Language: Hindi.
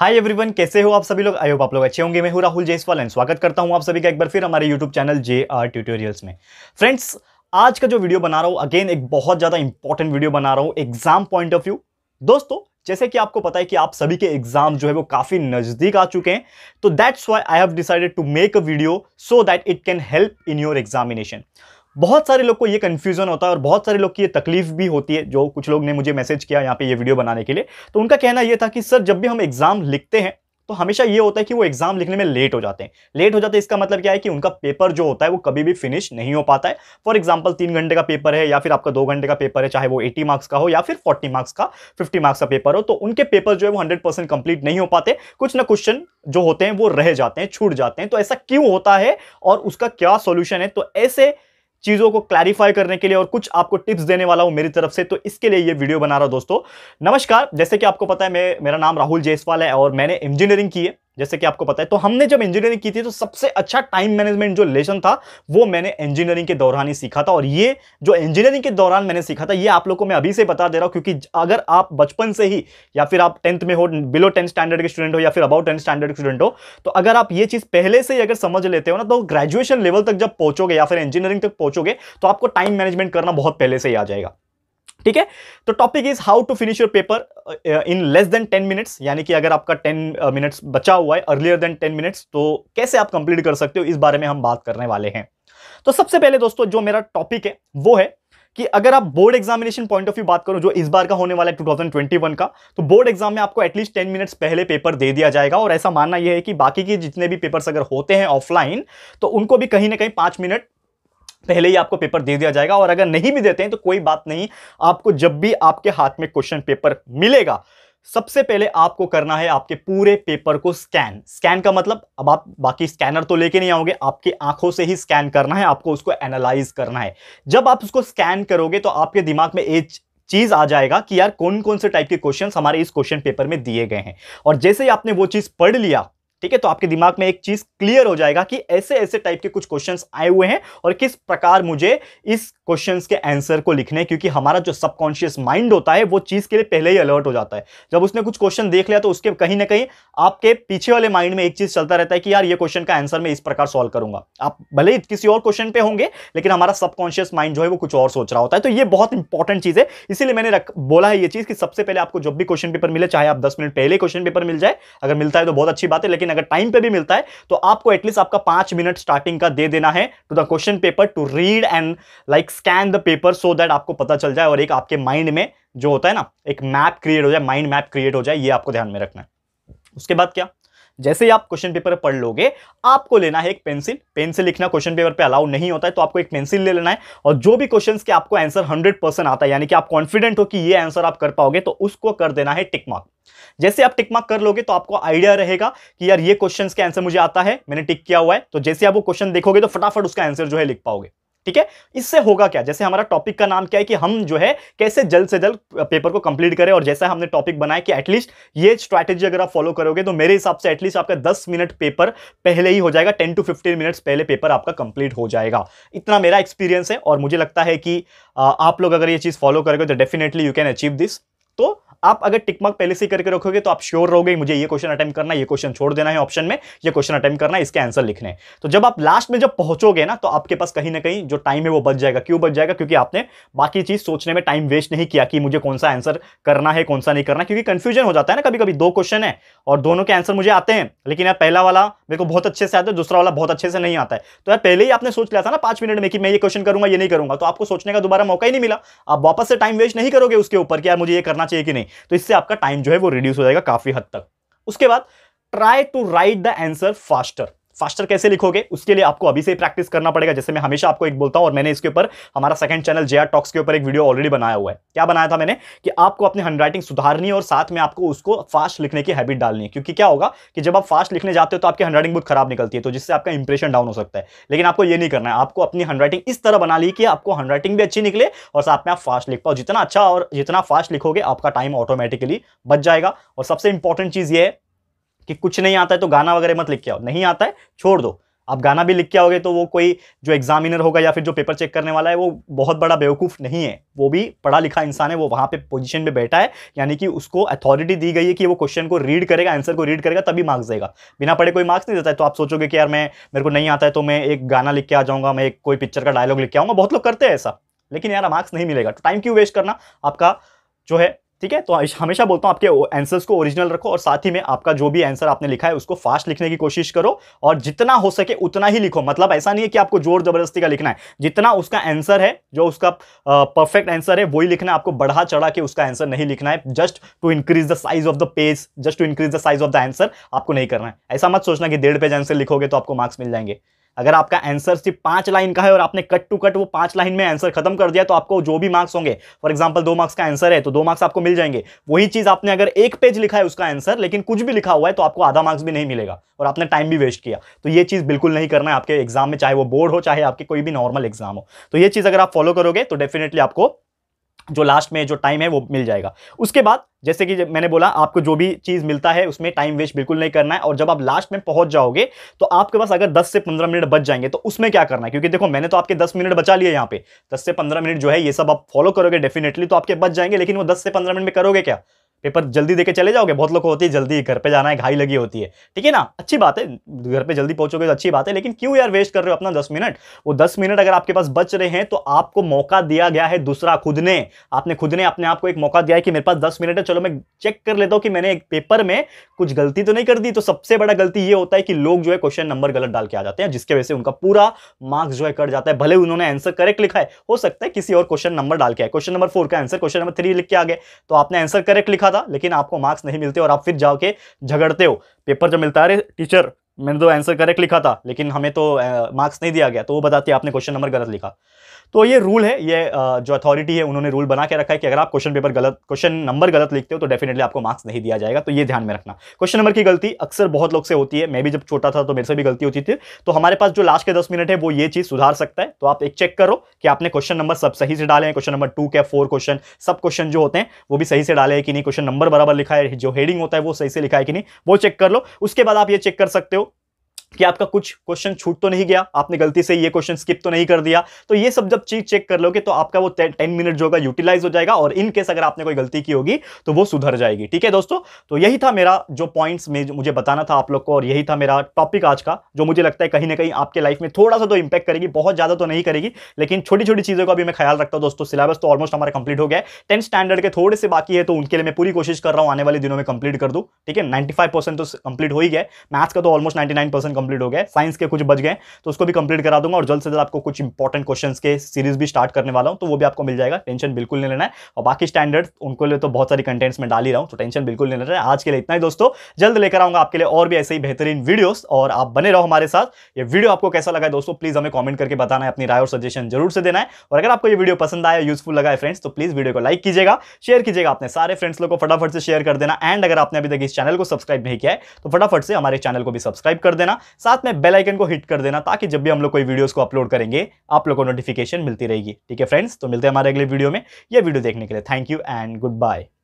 हाय एवरीवन कैसे हो आप सभी लोग होप आप लोग अच्छे होंगे मैं हूँ राहुल जयसवाल एंड स्वागत करता हूँ आप सभी का एक बार फिर हमारे YouTube channel J R tutorials में फ्रेंड्स आज का जो वीडियो बना रहा हूँ अगेन एक बहुत ज़्यादा इंपॉर्टेंट वीडियो बना रहा हूँ एग्जाम पॉइंट ऑफ व्यू दोस्तों जैसे कि आपको पता है कि आप सभी के एग्जाम जो है वो काफ़ी नज़दीक आ चुके हैं तो that's why I have decided to make a video so that it can help in your examination बहुत सारे लोग को ये कन्फ्यूज़न होता है और बहुत सारे लोग की ये तकलीफ भी होती है जो कुछ लोग ने मुझे मैसेज किया यहाँ पे ये वीडियो बनाने के लिए तो उनका कहना ये था कि सर जब भी हम एग्ज़ाम लिखते हैं तो हमेशा ये होता है कि वो एग्जाम लिखने में लेट हो जाते हैं लेट हो जाते हैं इसका मतलब क्या है कि उनका पेपर जो होता है वो कभी भी फिनिश नहीं हो पाता है फॉर एग्जाम्पल तीन घंटे का पेपर है या फिर आपका दो घंटे का पेपर है चाहे वो एटी मार्क्स का हो या फिर फोर्टी मार्क्स का फिफ्टी मार्क्स का पेपर हो तो उनके पेपर जो है वो हंड्रेड परसेंट कंप्लीट नहीं हो पाते कुछ ना क्वेश्चन जो होते हैं वो रह जाते हैं छूट जाते हैं तो ऐसा क्यों होता है और उसका क्या सोल्यूशन है तो ऐसे चीज़ों को क्लैरिफाई करने के लिए और कुछ आपको टिप्स देने वाला हूं मेरी तरफ से तो इसके लिए ये वीडियो बना रहा हूं दोस्तों नमस्कार जैसे कि आपको पता है मैं मेरा नाम राहुल जयसवाल है और मैंने इंजीनियरिंग की है जैसे कि आपको पता है तो हमने जब इंजीनियरिंग की थी तो सबसे अच्छा टाइम मैनेजमेंट जो लेसन था वो मैंने इंजीनियरिंग के दौरान ही सीखा था और ये जो इंजीनियरिंग के दौरान मैंने सीखा था ये आप लोगों को मैं अभी से बता दे रहा हूँ क्योंकि अगर आप बचपन से ही या फिर आप टेंथ में हो बिलो टेंथ स्टैंडर्ड के स्टूडेंट हो या फिर अबाउट टेंथ स्टैंडर्ड के स्टूडेंट हो तो अगर आप ये चीज़ पहले से ही अगर समझ लेते हो ना तो ग्रेजुएशन लेवल तक जब पहुंचोगे या फिर इंजीनियरिंग तक पहुंचोगे तो आपको टाइम मैनेजमेंट करना बहुत पहले से ही आ जाएगा ठीक है तो topic is how to finish your paper in less than ten minutes यानी कि अगर आपका टेन मिनट्स uh, बचा हुआ है अर्लियर देन टेन मिनट्स तो कैसे आप कंप्लीट कर सकते हो इस बारे में हम बात करने वाले हैं तो सबसे पहले दोस्तों जो मेरा टॉपिक है वो है कि अगर आप board examination point of view बात करो जो इस बार का होने वाला है 2021 का तो बोर्ड एग्जाम में आपको एटलीस्ट 10 मिनट्स पहले पेपर दे दिया जाएगा और ऐसा मानना यह है कि बाकी के जितने भी पेपर्स अगर होते हैं ऑफलाइन तो उनको भी कहीं ना कहीं पांच मिनट पहले ही आपको पेपर दे दिया जाएगा और अगर नहीं भी देते हैं तो कोई बात नहीं आपको जब भी आपके हाथ में क्वेश्चन पेपर मिलेगा सबसे पहले आपको करना है आपके पूरे पेपर को स्कैन स्कैन का मतलब अब आप बाकी स्कैनर तो लेके नहीं आओगे आपकी आंखों से ही स्कैन करना है आपको उसको एनालाइज करना है जब आप उसको स्कैन करोगे तो आपके दिमाग में एक चीज आ जाएगा कि यार कौन कौन से टाइप के क्वेश्चन हमारे इस क्वेश्चन पेपर में दिए गए हैं और जैसे ही आपने वो चीज पढ़ लिया ठीक है तो आपके दिमाग में एक चीज क्लियर हो जाएगा कि ऐसे ऐसे टाइप के कुछ क्वेश्चन आए हुए हैं और किस प्रकार मुझे इस क्वेश्चन के आंसर को लिखने क्योंकि हमारा जो सबकॉन्शियस माइंड होता है वो चीज के लिए पहले ही अलर्ट हो जाता है जब उसने कुछ क्वेश्चन देख लिया तो उसके कहीं ना कहीं आपके पीछे वाले माइंड में एक चीज चलता रहता है कि यार ये क्वेश्चन का आंसर मैं इस प्रकार सॉल्व करूंगा आप भले ही किसी और क्वेश्चन पे होंगे लेकिन हमारा सबकॉन्शियस माइंड जो है वो कुछ और सोच रहा होता है तो ये बहुत इंपॉर्टेंट चीज है इसीलिए मैंने रख, बोला है ये चीज कि सबसे पहले आपको जब भी क्वेश्चन पेपर मिले चाहे आप दस मिनट पहले क्वेश्चन पेपर मिल जाए अगर मिलता है तो बहुत अच्छी बात है लेकिन लेकिन अगर टाइम पे भी मिलता है तो आपको एटलीस्ट आपका पांच मिनट स्टार्टिंग का दे देना है to the question paper to read and like scan the paper so that आपको पता चल जाए और एक आपके माइंड में जो होता है ना एक मैप क्रिएट हो जाए माइंड मैप क्रिएट हो जाए ये आपको ध्यान में रखना है उसके बाद क्या जैसे ही आप क्वेश्चन पेपर पढ़ लोगे आपको लेना है एक पेंसिल पेन से लिखना क्वेश्चन पेपर पे अलाउ नहीं होता है तो आपको एक पेंसिल ले लेना है और जो भी क्वेश्चन के आपको आंसर हंड्रेड परसेंट आता है यानी कि आप कॉन्फिडेंट हो कि ये आंसर आप कर पाओगे तो उसको कर देना है टिकमार्क जैसे आप टिकमार्क कर लोगे तो आपको आइडिया रहेगा कि यार ये क्वेश्चन के आंसर मुझे आता है मैंने टिक किया हुआ है तो जैसे आप वो क्वेश्चन देखोगे तो फटाफट उसका आंसर जो है लिख पाओगे ठीक है इससे होगा क्या जैसे हमारा टॉपिक का नाम क्या है कि हम जो है कैसे जल्द से जल्द पेपर को कंप्लीट करें और जैसा हमने टॉपिक बनाया कि एटलीस्ट ये स्ट्रैटेजी अगर आप फॉलो करोगे तो मेरे हिसाब से एटलीस्ट आपका 10 मिनट पेपर पहले ही हो जाएगा 10 टू 15 मिनट्स पहले पेपर आपका कंप्लीट हो जाएगा इतना मेरा एक्सपीरियंस है और मुझे लगता है कि आप लोग अगर ये चीज़ फॉलो करोगे तो definitely you can achieve this तो आप अगर टिकमार्क पहले से करके रखोगे तो आप श्योर रहोगे मुझे ये क्वेश्चन अटेम्प्ट करना ये क्वेश्चन छोड़ देना है ऑप्शन में ये क्वेश्चन अटेम्प्ट करना इसके आंसर लिखने तो जब आप लास्ट में जब पहुंचोगे ना तो आपके पास कहीं ना कहीं जो टाइम है वो बच जाएगा क्यों बच जाएगा क्योंकि आपने बाकी चीज सोचने में टाइम वेस्ट नहीं किया कि मुझे कौन सा आंसर करना है कौन सा नहीं करना क्योंकि कंफ्यूजन हो जाता है ना कभी कभी दो क्वेश्चन है और दोनों के आंसर मुझे आते हैं लेकिन यार पहला वाला मेरे को बहुत अच्छे से आता है दूसरा वाला बहुत अच्छे से नहीं आता है तो यार पहले ही आपने सोच लिया था ना पांच मिनट में कि मैं ये क्वेश्चन करूंगा ये नहीं करूंगा तो आपको सोचने का दोबारा मौका ही नहीं मिला आप वापस से टाइम वेस्ट नहीं करोगे उसके ऊपर कि यार मुझे ये करना चाहिए कि नहीं तो इससे आपका टाइम जो है वो रिड्यूस हो जाएगा काफ़ी हद तक उसके बाद try to write the answer faster faster कैसे लिखोगे उसके लिए आपको अभी से प्रैक्टिस करना पड़ेगा जैसे मैं हमेशा आपको एक बोलता हूँ और मैंने इसके ऊपर हमारा सेकंड चैनल जे टॉक्स के ऊपर एक वीडियो ऑलरेडी बनाया हुआ है क्या बनाया था मैंने कि आपको अपनी हैंडराइटिंग सुधारनी और साथ में आपको उसको फास्ट लिखने की हैबिट डालनी है क्योंकि क्या होगा कि जब आप फास्ट लिखने जाते हो तो आपकी हैंड बहुत खराब निकलती है तो जिससे आपका इंप्रेशन डाउन हो सकता है लेकिन आपको ये नहीं करना है आपको अपनी हैंडराइटिंग इस तरह बना ली कि आपको हैंडराइटिंग भी अच्छी निकले और साथ में आप फास्ट लिख पाओ जितना अच्छा और जितना फास्ट लिखोगे आपका टाइम ऑटोमेटिकली बच जाएगा और सबसे इंपॉर्टेंट चीज़ ये है कि कुछ नहीं आता है तो गाना वगैरह मत लिख के आओ नहीं आता है छोड़ दो आप गाना भी लिख के आओगे तो वो कोई जो एग्जामिनर होगा या फिर जो पेपर चेक करने वाला है वो बहुत बड़ा बेवकूफ़ नहीं है वो भी पढ़ा लिखा इंसान है वो वहाँ पे पोजीशन पे बैठा है यानी कि उसको अथॉरिटी दी गई है कि वो क्वेश्चन को रीड करेगा आंसर को रीड करेगा तभी मार्क्स देगा बिना पढ़े कोई मार्क्स नहीं देता है तो आप सोचोगे कि यार मैं मेरे को नहीं आता है तो मैं एक गाना लिख के आ जाऊँगा मैं एक कोई पिक्चर का डायलॉग लिख के आऊँगा बहुत लोग करते हैं ऐसा लेकिन यार मार्क्स नहीं मिलेगा तो टाइम क्यों वेस्ट करना आपका जो है ठीक है तो हमेशा बोलता हूँ आपके आंसर्स को ओरिजिनल रखो और साथ ही में आपका जो भी आंसर आपने लिखा है उसको फास्ट लिखने की कोशिश करो और जितना हो सके उतना ही लिखो मतलब ऐसा नहीं है कि आपको जोर जबरदस्ती का लिखना है जितना उसका आंसर है जो उसका परफेक्ट आंसर है वही लिखना है आपको बढ़ा चढ़ा के उसका आंसर नहीं लिखना है just to increase the size of the page just to increase the size of the answer आपको नहीं करना है ऐसा मत सोचना कि डेढ़ पेज आंसर लिखोगे तो आपको मार्क्स मिल जाएंगे अगर आपका आंसर सिर्फ पांच लाइन का है और आपने कट टू कट वो पांच लाइन में आंसर खत्म कर दिया तो आपको जो भी मार्क्स होंगे फॉर एग्जाम्पल दो मार्क्स का आंसर है तो दो मार्क्स आपको मिल जाएंगे वही चीज आपने अगर एक पेज लिखा है उसका आंसर लेकिन कुछ भी लिखा हुआ है तो आपको आधा मार्क्स भी नहीं मिलेगा और आपने टाइम भी वेस्ट किया तो ये चीज बिल्कुल नहीं करना है आपके एग्जाम में चाहे वो बोर्ड हो चाहे आपके कोई भी नॉर्मल एग्जाम हो तो ये चीज अगर आप फॉलो करोगे तो डेफिनेटली आपको जो लास्ट में जो टाइम है वो मिल जाएगा उसके बाद जैसे कि मैंने बोला आपको जो भी चीज़ मिलता है उसमें टाइम वेस्ट बिल्कुल नहीं करना है और जब आप लास्ट में पहुंच जाओगे तो आपके पास अगर 10 से 15 मिनट बच जाएंगे तो उसमें क्या करना है क्योंकि देखो मैंने तो आपके 10 मिनट बचा लिए यहाँ पे 10 से 15 मिनट जो है ये सब आप फॉलो करोगे डेफिनेटली तो आपके बच जाएंगे लेकिन वो दस से पंद्रह मिनट में करोगे क्या पेपर जल्दी देके चले जाओगे बहुत लोग को होती है जल्दी घर पे जाना है घाई लगी होती है ठीक है ना अच्छी बात है घर पे जल्दी पहुंचोगे तो अच्छी बात है लेकिन क्यों यार वेस्ट कर रहे हो अपना दस मिनट वो दस मिनट अगर आपके पास बच रहे हैं तो आपको मौका दिया गया है दूसरा खुद ने आपने खुद ने अपने आप को एक मौका दिया है कि मेरे पास दस मिनट है चलो मैं चेक कर लेता हूँ कि मैंने एक पेपर में कुछ गलती तो नहीं कर दी तो सबसे बड़ा गलती ये होता है कि लोग जो है क्वेश्चन नंबर गलत डाल के आ जाते हैं जिसके वजह से उनका पूरा मार्क्स जो है कट जाता है भले उन्होंने आंसर करेक्ट लिखा है हो सकता है किसी और क्वेश्चन नंबर डाल के आए क्वेश्चन नंबर फोर का आंसर क्वेश्चन नंबर थ्री लिख के आ गए तो आपने आंसर करेक्ट लिखा था लेकिन आपको मार्क्स नहीं मिलते और आप फिर जाके झगड़ते हो पेपर जब मिलता है टीचर मैंने तो आंसर करेक्ट लिखा था लेकिन हमें तो मार्क्स नहीं दिया गया तो वो बताती है आपने क्वेश्चन नंबर गलत लिखा तो ये रूल है ये जो अथॉरिटी है उन्होंने रूल बना के रखा है कि अगर आप क्वेश्चन पेपर गलत क्वेश्चन नंबर गलत लिखते हो तो डेफिनेटली आपको मार्क्स नहीं दिया जाएगा तो ये ध्यान में रखना क्वेश्चन नंबर की गलती अक्सर बहुत लोग से होती है मैं भी जब छोटा था तो मेरे से भी गलती होती थी तो हमारे पास जो लास्ट के दस मिनट है वो ये चीज़ सुधार सकता है तो आप एक चेक करो कि आपने क्वेश्चन नंबर सब सही से डाले हैं क्वेश्चन नंबर टू के फोर क्वेश्चन सब क्वेश्चन जो होते हैं वो भी सही से डाले हैं कि नहीं क्वेश्चन नंबर बराबर लिखा है जो हेडिंग होता है वो सही से लिखा है कि नहीं वो चेक कर लो उसके बाद आप ये चेक कर सकते हो कि आपका कुछ क्वेश्चन छूट तो नहीं गया आपने गलती से ये क्वेश्चन स्किप तो नहीं कर दिया तो ये सब जब चीज चेक कर लोगे तो आपका वो टेन मिनट जो होगा यूटिलाइज हो जाएगा और इन केस अगर आपने कोई गलती की होगी तो वो सुधर जाएगी ठीक है दोस्तों तो यही था मेरा जो पॉइंट्स में मुझे बताना था आप लोग को और यही था मेरा टॉपिक आज का जो मुझे लगता है कहीं ना कहीं आपके लाइफ में थोड़ा सा तो इंपैक्ट करेगी बहुत ज़्यादा तो नहीं करेगी लेकिन छोटी छोटी चीज़ों का भी मैं ख्याल रखता हूँ दोस्तों सिलेबस तो ऑलमोस्ट हमारा कंप्लीट हो गया है टेंथ स्टैंडर्ड के थोड़े से बाकी है तो उनके लिए मैं पूरी कोशिश कर रहा हूँ आने वाले दिनों में कंप्लीट कर दूँ ठीक है नाइन्टी तो कंप्लीट हो ही गया मैथ्स का तो ऑलमोस्ट नाइन्टी कंप्लीट हो गए साइंस के कुछ बच गए तो उसको भी कंप्लीट करा दूंगा और जल्द से जल्द आपको कुछ इंपॉर्टेंट क्वेश्चन के सीरीज भी स्टार्ट करने वाला हूँ तो वो भी आपको मिल जाएगा टेंशन बिल्कुल नहीं लेना है और बाकी स्टैंडर्ड उनको लिए तो बहुत सारी कंटेंट्स में डाली रहा हूँ तो टेंशन बिल्कुल नहीं लेना है आज के लिए इतना ही दोस्तों जल्द लेकर आऊंगा आपके लिए और भी ऐसे ही बेहतरीन वीडियो और आप बने रहो हमारे साथ ये वीडियो आपको कैसा लगा है दोस्तों प्लीज हमें कॉमेंट करके बताना है अपनी राय और सजेशन जरूर से देना है और अगर आपको ये वीडियो पसंद आया यूजफुल लगा है फ्रेंड्स तो प्लीज वीडियो को लाइक कीजिएगा शेयर कीजिएगा अपने सारे फ्रेंड्स लोग को फटाफट से शेयर कर देना एंड अगर आपने अभी तक इस चैनल को सब्सक्राइब नहीं किया है तो फटाफट से हमारे चैनल को भी सब्सक्राइब कर देना साथ में बेल आइकन को हिट कर देना ताकि जब भी हम लोग कोई वीडियोस को अपलोड करेंगे आप लोग को नोटिफिकेशन मिलती रहेगी ठीक है फ्रेंड्स तो मिलते हैं हमारे अगले वीडियो में यह वीडियो देखने के लिए thank you and good bye